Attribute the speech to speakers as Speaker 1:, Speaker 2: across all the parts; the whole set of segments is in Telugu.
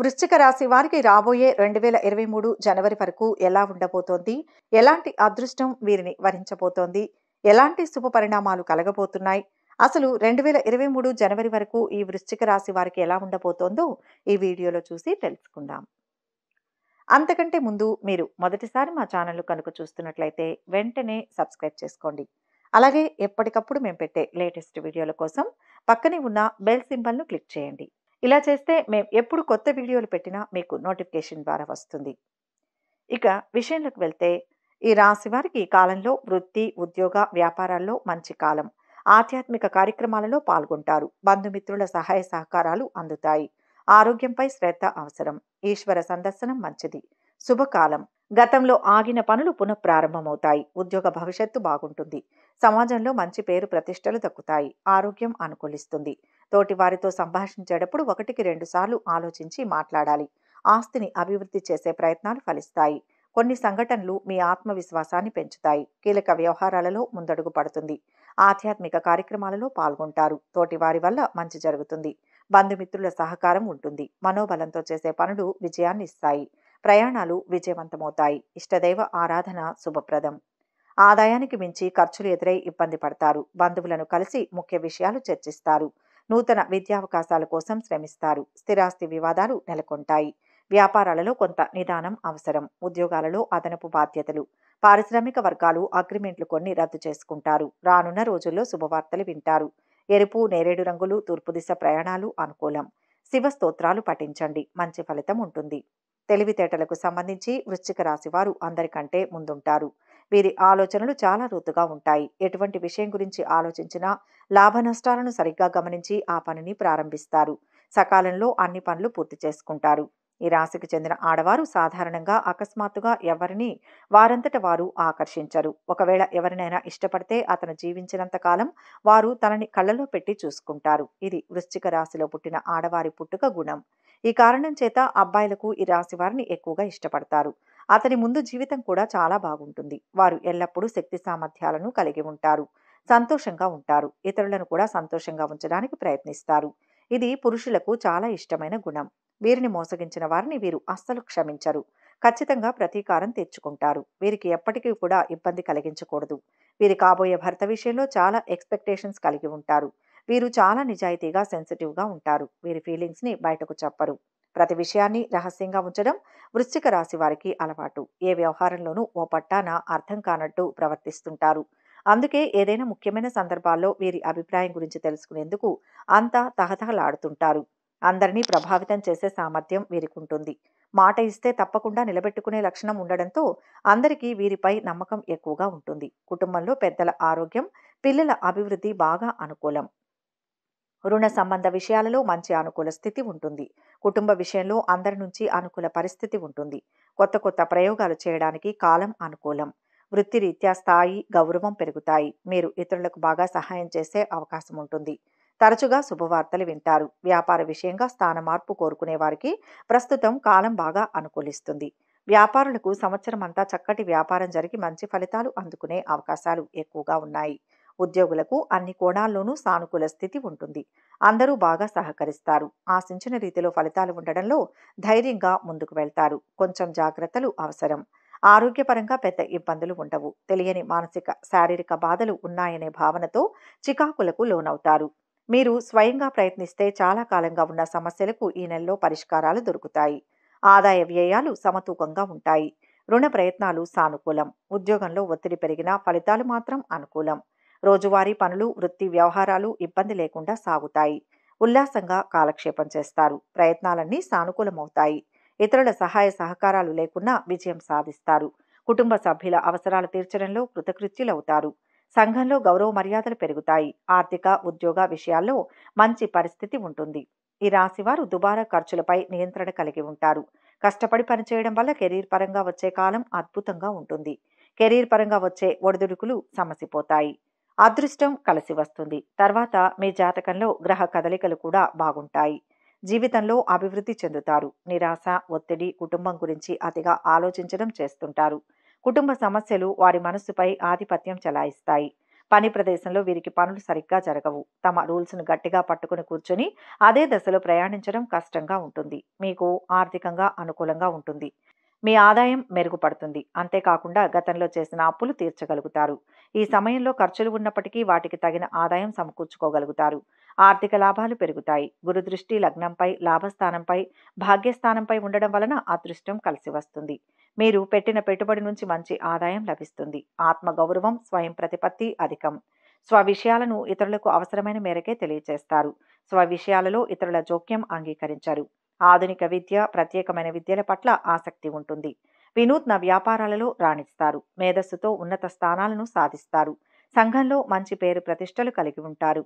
Speaker 1: వృశ్చిక రాశి వారికి రాబోయే రెండు వేల ఇరవై మూడు జనవరి వరకు ఎలా ఉండబోతోంది ఎలాంటి అదృష్టం వీరిని వరించబోతోంది ఎలాంటి శుభ పరిణామాలు కలగబోతున్నాయి అసలు రెండు వేల ఇరవై మూడు జనవరి వరకు ఈ వృశ్చిక రాశి వారికి ఎలా ఉండబోతోందో ఈ వీడియోలో చూసి తెలుసుకుందాం అంతకంటే ముందు మీరు మొదటిసారి మా ఛానల్ కనుక చూస్తున్నట్లయితే వెంటనే సబ్స్క్రైబ్ చేసుకోండి అలాగే ఎప్పటికప్పుడు మేము పెట్టే లేటెస్ట్ వీడియోల కోసం పక్కనే ఉన్న బెల్ సింబల్ను క్లిక్ చేయండి ఇలా చేస్తే మేము ఎప్పుడు కొత్త వీడియోలు పెట్టినా మీకు నోటిఫికేషన్ ద్వారా వస్తుంది ఇక విషయంలోకి వెళ్తే ఈ రాశి వారికి ఈ కాలంలో వృత్తి ఉద్యోగ వ్యాపారాల్లో మంచి కాలం ఆధ్యాత్మిక కార్యక్రమాలలో పాల్గొంటారు బంధుమిత్రుల సహాయ సహకారాలు అందుతాయి ఆరోగ్యంపై శ్రద్ధ అవసరం ఈశ్వర సందర్శనం మంచిది శుభకాలం గతంలో ఆగిన పనులు పునఃప్రారంభమవుతాయి ఉద్యోగ భవిష్యత్తు బాగుంటుంది సమాజంలో మంచి పేరు ప్రతిష్టలు దక్కుతాయి ఆరోగ్యం అనుకూలిస్తుంది తోటి వారితో సంభాషించేటప్పుడు ఒకటికి రెండుసార్లు ఆలోచించి మాట్లాడాలి ఆస్తిని అభివృద్ధి చేసే ప్రయత్నాలు ఫలిస్తాయి కొన్ని సంఘటనలు మీ ఆత్మవిశ్వాసాన్ని పెంచుతాయి కీలక వ్యవహారాలలో ముందడుగు పడుతుంది ఆధ్యాత్మిక కార్యక్రమాలలో పాల్గొంటారు తోటి వారి వల్ల మంచి జరుగుతుంది బంధుమిత్రుల సహకారం ఉంటుంది మనోబలంతో చేసే పనులు విజయాన్ని ఇస్తాయి ప్రయాణాలు విజయవంతమవుతాయి ఇష్టదైవ ఆరాధన శుభప్రదం ఆదాయానికి మించి ఖర్చులు ఎదురై ఇబ్బంది పడతారు బంధువులను కలిసి ముఖ్య విషయాలు చర్చిస్తారు నూతన విద్యావకాశాల కోసం శ్రమిస్తారు స్థిరాస్తి వివాదాలు నెలకొంటాయి వ్యాపారాలలో కొంత నిదానం అవసరం ఉద్యోగాలలో అదనపు బాధ్యతలు పారిశ్రామిక వర్గాలు అగ్రిమెంట్లు కొన్ని రద్దు చేసుకుంటారు రానున్న రోజుల్లో శుభవార్తలు వింటారు ఎరుపు నేరేడు రంగులు తూర్పు దిశ ప్రయాణాలు అనుకూలం శివ స్తోత్రాలు పఠించండి మంచి ఫలితం ఉంటుంది తెలివితేటలకు సంబంధించి వృశ్చిక రాశివారు అందరికంటే ముందుంటారు వీరి ఆలోచనలు చాలా లోతుగా ఉంటాయి ఎటువంటి విషయం గురించి ఆలోచించినా లాభ నష్టాలను సరిగ్గా గమనించి ఆ పనిని ప్రారంభిస్తారు సకాలంలో అన్ని పనులు పూర్తి చేసుకుంటారు ఈ రాశికి చెందిన ఆడవారు సాధారణంగా అకస్మాత్తుగా ఎవరిని వారంతట వారు ఆకర్షించరు ఒకవేళ ఎవరినైనా ఇష్టపడితే అతను జీవించినంత కాలం వారు తనని కళ్ళలో పెట్టి చూసుకుంటారు ఇది వృశ్చిక రాశిలో పుట్టిన ఆడవారి పుట్టుక గుణం ఈ కారణం చేత అబ్బాయిలకు ఈ రాశి వారిని ఎక్కువగా ఇష్టపడతారు అతని ముందు జీవితం కూడా చాలా బాగుంటుంది వారు ఎల్లప్పుడూ శక్తి సామర్థ్యాలను కలిగి ఉంటారు సంతోషంగా ఉంటారు ఇతరులను కూడా సంతోషంగా ఉంచడానికి ప్రయత్నిస్తారు ఇది పురుషులకు చాలా ఇష్టమైన గుణం వీరిని మోసగించిన వారిని వీరు అస్సలు క్షమించరు ఖచ్చితంగా ప్రతీకారం తెచ్చుకుంటారు వీరికి ఎప్పటికీ కూడా ఇబ్బంది కలిగించకూడదు వీరి కాబోయే భర్త విషయంలో చాలా ఎక్స్పెక్టేషన్స్ కలిగి ఉంటారు వీరు చాలా నిజాయితీగా సెన్సిటివ్గా ఉంటారు వీరి ఫీలింగ్స్ని బయటకు చెప్పరు ప్రతి విషయాన్ని రహస్యంగా ఉంచడం వృశ్చిక రాశి వారికి అలవాటు ఏ వ్యవహారంలోనూ ఓ పట్టాన అర్థం కానట్టు ప్రవర్తిస్తుంటారు అందుకే ఏదైనా ముఖ్యమైన సందర్భాల్లో వీరి అభిప్రాయం గురించి తెలుసుకునేందుకు అంతా తహతహలాడుతుంటారు అందరినీ ప్రభావితం చేసే సామర్థ్యం వీరికి ఉంటుంది మాట ఇస్తే తప్పకుండా నిలబెట్టుకునే లక్షణం ఉండడంతో అందరికీ వీరిపై నమ్మకం ఎక్కువగా ఉంటుంది కుటుంబంలో పెద్దల ఆరోగ్యం పిల్లల అభివృద్ధి బాగా అనుకూలం రుణ సంబంధ విషయాలలో మంచి అనుకూల స్థితి ఉంటుంది కుటుంబ విషయంలో అందరి నుంచి అనుకూల పరిస్థితి ఉంటుంది కొత్త కొత్త ప్రయోగాలు చేయడానికి కాలం అనుకూలం వృత్తిరీత్యా స్థాయి గౌరవం పెరుగుతాయి మీరు ఇతరులకు బాగా సహాయం చేసే అవకాశం ఉంటుంది తరచుగా శుభవార్తలు వింటారు వ్యాపార విషయంగా స్థాన మార్పు కోరుకునే వారికి ప్రస్తుతం కాలం బాగా అనుకూలిస్తుంది వ్యాపారులకు సంవత్సరం అంతా చక్కటి వ్యాపారం జరిగి మంచి ఫలితాలు అందుకునే అవకాశాలు ఎక్కువగా ఉన్నాయి ఉద్యోగులకు అన్ని కోణాల్లోనూ సానుకూల స్థితి ఉంటుంది అందరూ బాగా సహకరిస్తారు ఆశించిన రీతిలో ఫలితాలు ఉండడంలో ధైర్యంగా ముందుకు వెళ్తారు కొంచెం జాగ్రత్తలు అవసరం ఆరోగ్యపరంగా పెద్ద ఇబ్బందులు ఉండవు తెలియని మానసిక శారీరక బాధలు ఉన్నాయనే భావనతో చికాకులకు లోనవుతారు మీరు స్వయంగా ప్రయత్నిస్తే చాలా కాలంగా ఉన్న సమస్యలకు ఈ నెలలో పరిష్కారాలు దొరుకుతాయి ఆదాయ వ్యయాలు సమతూకంగా ఉంటాయి రుణ ప్రయత్నాలు సానుకూలం ఉద్యోగంలో ఒత్తిడి పెరిగినా ఫలితాలు మాత్రం అనుకూలం రోజువారీ పనులు వృత్తి వ్యవహారాలు ఇబ్బంది లేకుండా సాగుతాయి ఉల్లాసంగా కాలక్షేపం చేస్తారు ప్రయత్నాలన్నీ సానుకూలమవుతాయి ఇతరుల సహాయ సహకారాలు లేకున్నా విజయం సాధిస్తారు కుటుంబ సభ్యుల అవసరాలు తీర్చడంలో కృతకృత్యులవుతారు సంఘంలో గౌరవ మర్యాదలు పెరుగుతాయి ఆర్థిక ఉద్యోగ విషయాల్లో మంచి పరిస్థితి ఉంటుంది ఈ రాశివారు దుబారా ఖర్చులపై నియంత్రణ కలిగి ఉంటారు కష్టపడి పనిచేయడం వల్ల కెరీర్ పరంగా వచ్చే కాలం అద్భుతంగా ఉంటుంది కెరీర్ పరంగా వచ్చే ఒడిదుడుకులు సమసిపోతాయి అదృష్టం కలిసి వస్తుంది తర్వాత మీ జాతకంలో గ్రహ కదలికలు కూడా బాగుంటాయి జీవితంలో అభివృద్ధి చెందుతారు నిరాశ ఒత్తిడి కుటుంబం గురించి అతిగా ఆలోచించడం చేస్తుంటారు కుటుంబ సమస్యలు వారి మనస్సుపై ఆధిపత్యం చెలాయిస్తాయి పని ప్రదేశంలో వీరికి పనులు సరిగ్గా జరగవు తమ రూల్స్ను గట్టిగా పట్టుకుని కూర్చొని అదే దశలో ప్రయాణించడం కష్టంగా ఉంటుంది మీకు ఆర్థికంగా అనుకూలంగా ఉంటుంది మీ ఆదాయం మెరుగుపడుతుంది అంతేకాకుండా గతంలో చేసిన అప్పులు తీర్చగలుగుతారు ఈ సమయంలో ఖర్చులు ఉన్నప్పటికీ వాటికి తగిన ఆదాయం సమకూర్చుకోగలుగుతారు ఆర్థిక లాభాలు పెరుగుతాయి గురుదృష్టి లగ్నంపై లాభస్థానంపై భాగ్యస్థానంపై ఉండడం వలన అదృష్టం కలిసి వస్తుంది మీరు పెట్టిన పెట్టుబడి నుంచి మంచి ఆదాయం లభిస్తుంది ఆత్మగౌరవం స్వయం ప్రతిపత్తి అధికం స్వ విషయాలను ఇతరులకు అవసరమైన మేరకే తెలియచేస్తారు స్వ విషయాలలో ఇతరుల జోక్యం అంగీకరించారు ఆధునిక విద్య ప్రత్యేకమైన విద్యల పట్ల ఆసక్తి ఉంటుంది వినూత్న వ్యాపారాలలో రాణిస్తారు మేధస్సుతో ఉన్నత స్థానాలను సాధిస్తారు సంఘంలో మంచి పేరు ప్రతిష్టలు కలిగి ఉంటారు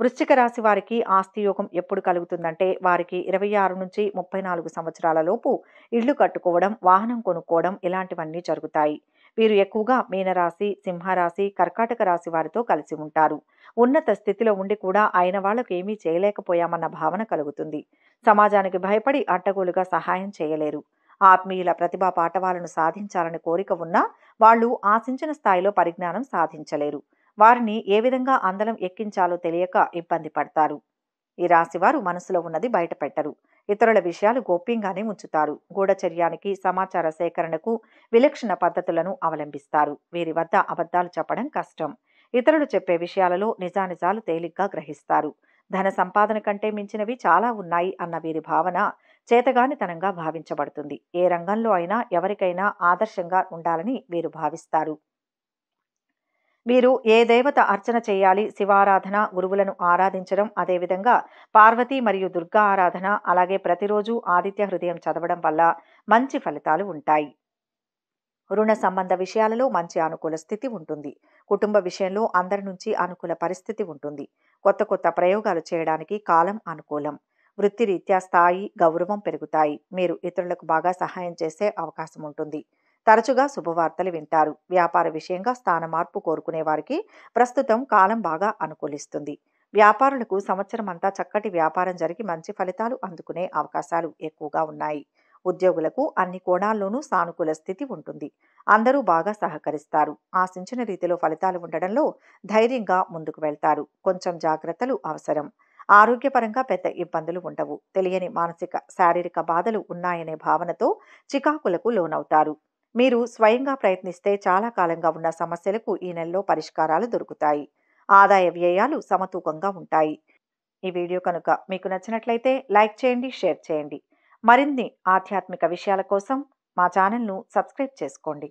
Speaker 1: వృశ్చిక రాశి వారికి ఆస్తి యోగం ఎప్పుడు కలుగుతుందంటే వారికి ఇరవై ఆరు నుంచి ముప్పై నాలుగు సంవత్సరాలలోపు ఇళ్లు కట్టుకోవడం వాహనం కొనుక్కోవడం ఇలాంటివన్నీ జరుగుతాయి వీరు ఎక్కువగా మీనరాశి సింహరాశి కర్కాటక రాశి వారితో కలిసి ఉంటారు ఉన్నత స్థితిలో ఉండి కూడా ఆయన వాళ్లకు ఏమీ చేయలేకపోయామన్న భావన కలుగుతుంది సమాజానికి భయపడి అడ్డగోలుగా సహాయం చేయలేరు ఆత్మీయుల ప్రతిభా పాఠవాలను సాధించాలని కోరిక ఉన్నా వాళ్ళు ఆశించిన స్థాయిలో పరిజ్ఞానం సాధించలేరు వారిని ఏ విధంగా అందలం ఎక్కించాలో తెలియక ఇబ్బంది పడతారు ఈ రాశివారు మనసులో ఉన్నది బయటపెట్టరు ఇతరుల విషయాలు గోప్యంగానే ఉంచుతారు గూఢచర్యానికి సమాచార సేకరణకు విలక్షణ పద్ధతులను అవలంబిస్తారు వీరి వద్ద అబద్ధాలు చెప్పడం కష్టం ఇతరులు చెప్పే విషయాలలో నిజానిజాలు తేలిగ్గా గ్రహిస్తారు ధన సంపాదన కంటే మించినవి చాలా ఉన్నాయి అన్న వీరి భావన చేతగానితనంగా భావించబడుతుంది ఏ రంగంలో అయినా ఎవరికైనా ఆదర్శంగా ఉండాలని వీరు భావిస్తారు మీరు ఏ దేవత అర్చన చేయాలి శివారాధన గురువులను ఆరాధించడం అదేవిధంగా పార్వతి మరియు దుర్గా ఆరాధన అలాగే ప్రతిరోజు ఆదిత్య హృదయం చదవడం వల్ల మంచి ఫలితాలు ఉంటాయి రుణ సంబంధ విషయాలలో మంచి అనుకూల స్థితి ఉంటుంది కుటుంబ విషయంలో అందరి నుంచి అనుకూల పరిస్థితి ఉంటుంది కొత్త కొత్త ప్రయోగాలు చేయడానికి కాలం అనుకూలం వృత్తిరీత్యా స్థాయి గౌరవం పెరుగుతాయి మీరు ఇతరులకు బాగా సహాయం చేసే అవకాశం ఉంటుంది తరచుగా శుభవార్తలు వింటారు వ్యాపార విషయంగా స్థాన మార్పు కోరుకునే వారికి ప్రస్తుతం కాలం బాగా అనుకూలిస్తుంది వ్యాపారులకు సంవత్సరం అంతా చక్కటి వ్యాపారం జరిగి మంచి ఫలితాలు అందుకునే అవకాశాలు ఎక్కువగా ఉన్నాయి ఉద్యోగులకు అన్ని కోణాల్లోనూ సానుకూల స్థితి ఉంటుంది అందరూ బాగా సహకరిస్తారు ఆశించిన రీతిలో ఫలితాలు ఉండడంలో ధైర్యంగా ముందుకు వెళ్తారు కొంచెం జాగ్రత్తలు అవసరం ఆరోగ్యపరంగా పెద్ద ఇబ్బందులు ఉండవు తెలియని మానసిక శారీరక బాధలు ఉన్నాయనే భావనతో చికాకులకు లోనవుతారు మీరు స్వయంగా ప్రయత్నిస్తే చాలా కాలంగా ఉన్న సమస్యలకు ఈ నెలలో పరిష్కారాలు దొరుకుతాయి ఆదాయ వ్యయాలు సమతూకంగా ఉంటాయి ఈ వీడియో కనుక మీకు నచ్చినట్లయితే లైక్ చేయండి షేర్ చేయండి మరిన్ని ఆధ్యాత్మిక విషయాల కోసం మా ఛానల్ను సబ్స్క్రైబ్ చేసుకోండి